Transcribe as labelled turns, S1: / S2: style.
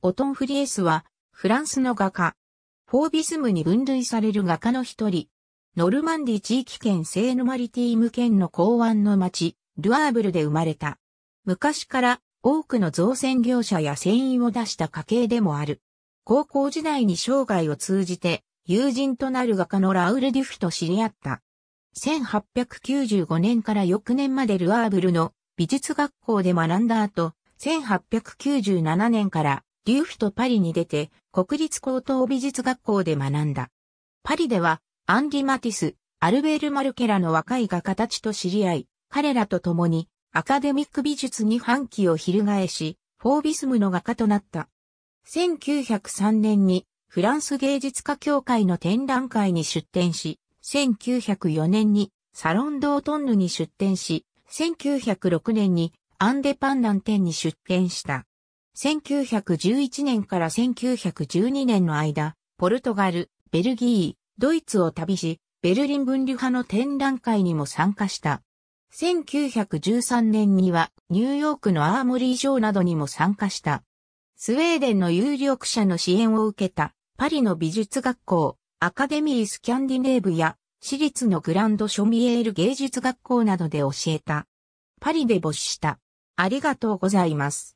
S1: オトン・フリエスは、フランスの
S2: 画家。フォービスムに分類される画家の一人。ノルマンディ地域圏セーヌマリティーム県の港湾の町、ルアーブルで生まれた。昔から多くの造船業者や船員を出した家系でもある。高校時代に生涯を通じて、友人となる画家のラウル・デュフと知り合った。1895年から翌年までルアーブルの美術学校で学んだ後、1897年からリューフとパリに出て、国立高等美術学校で学んだ。パリでは、アンリ・マティス、アルベール・マルケラの若い画家たちと知り合い、彼らと共に、アカデミック美術に反旗を翻し、フォービスムの画家となった。1903年に、フランス芸術家協会の展覧会に出展し、1904年に、サロン・ドートンヌに出展し、1906年に、アンデパンダン展に出展した。1911年から1912年の間、ポルトガル、ベルギー、ドイツを旅し、ベルリン分離派の展覧会にも参加した。1913年にはニューヨークのアーモリー城などにも参加した。スウェーデンの有力者の支援を受けたパリの美術学校、アカデミースキャンディネーブや私立のグランドショミエール芸術学校などで教えた。パリで没した。ありがと
S1: うございます。